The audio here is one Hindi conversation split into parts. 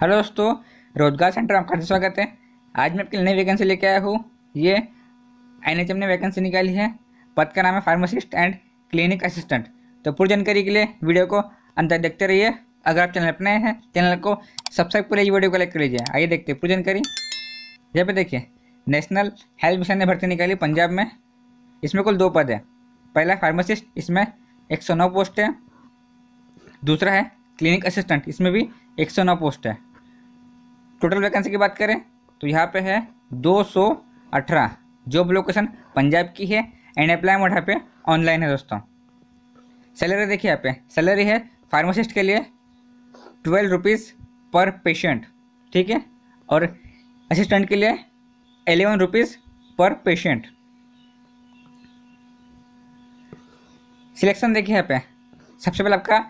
हेलो दोस्तों रोजगार सेंटर आपका स्वागत है आज मैं आपके लिए नई वैकेंसी लेके आया हूँ ये एन ने वैकेंसी निकाली है पद का नाम है फार्मासिस्ट एंड क्लिनिक असिस्टेंट तो पूरी जानकारी के लिए वीडियो को अंत तक देखते रहिए अगर आप चैनल पर नए हैं चैनल को सब्सक्राइब करिए वीडियो को लाइक कर लीजिए आइए देखते हैं पूरी जानकारी यहाँ पर देखिए नेशनल हेल्थ मिशन ने भर्ती निकाली पंजाब में इसमें कुल दो पद है पहला फार्मासिस्ट इसमें एक सौ नौ पोस्ट है दूसरा है क्लिनिक असिस्टेंट इसमें भी एक सौ नौ पोस्ट है टोटल वैकेंसी की बात करें तो यहाँ पे है दो सौ अठारह जॉब लोकेशन पंजाब की है एंड अप्लाई मोड यहाँ पे ऑनलाइन है दोस्तों सैलरी देखिए यहाँ पे सैलरी है फार्मासिस्ट के लिए ट्वेल्व रुपीज़ पर पेशेंट ठीक है और असिस्टेंट के लिए एलेवन रुपीज़ पर पेशेंट सिलेक्शन देखिए यहाँ पे सबसे पहले आपका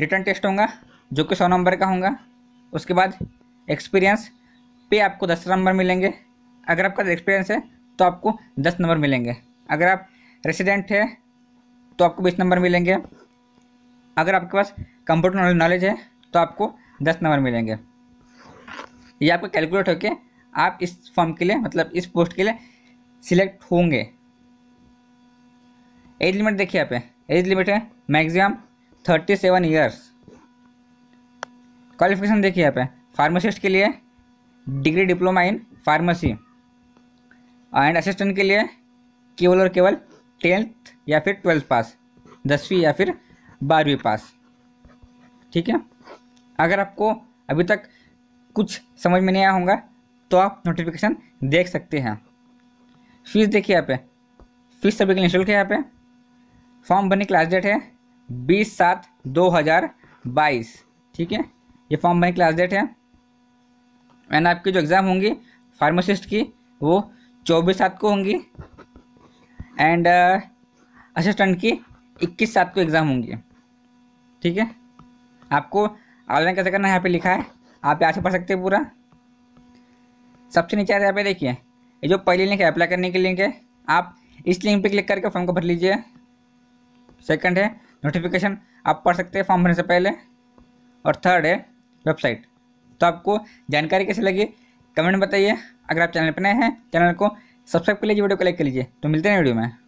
रिटर्न टेस्ट होगा जो कि सौ नंबर का होगा उसके बाद एक्सपीरियंस पे आपको दस नंबर मिलेंगे अगर आपका एक्सपीरियंस है तो आपको दस नंबर मिलेंगे अगर आप रेसिडेंट है तो आपको बीस नंबर मिलेंगे अगर आपके पास कंप्यूटर नॉलेज है तो आपको दस नंबर मिलेंगे ये आपको कैलकुलेट होके आप इस फॉर्म के लिए मतलब इस पोस्ट के लिए सिलेक्ट होंगे एज लिमिट देखिए यहाँ पे एज लिमिट है maximum thirty seven years qualification देखिए यहाँ पे फार्मासिस्ट के लिए degree diploma in pharmacy and assistant के लिए केवल और केवल टेंथ या फिर ट्वेल्थ पास दसवीं या फिर बारहवीं पास ठीक है अगर आपको अभी तक कुछ समझ में नहीं आया होगा तो आप नोटिफिकेशन देख सकते हैं फीस देखिए यहाँ पे फीस सभी के लिए शुल्क है यहाँ पे फॉर्म भरने की लास्ट डेट है बीस सात दो हज़ार बाईस ठीक है ये फॉर्म भरें क्लास डेट है एंड आपकी जो एग्ज़ाम होंगी फार्मासिस्ट की वो चौबीस सात को होंगी एंड असिस्टेंट uh, की इक्कीस सात को एग्ज़ाम होंगी ठीक है आपको ऑनलाइन कैसे करना है यहाँ पे लिखा है आप यहाँ से पढ़ सकते हैं पूरा सबसे नीचे यहाँ पे देखिए ये जो पहली लिंक है अप्लाई करने की लिंक है आप इस लिंक पे क्लिक करके फॉर्म को भर लीजिए सेकंड है नोटिफिकेशन आप पढ़ सकते हैं फॉर्म भरने से पहले और थर्ड है वेबसाइट तो आपको जानकारी कैसे लगी कमेंट बताइए अगर आप चैनल पर नए हैं चैनल को सब्सक्राइब कर लीजिए वीडियो को लाइक कर लीजिए तो मिलते हैं वीडियो में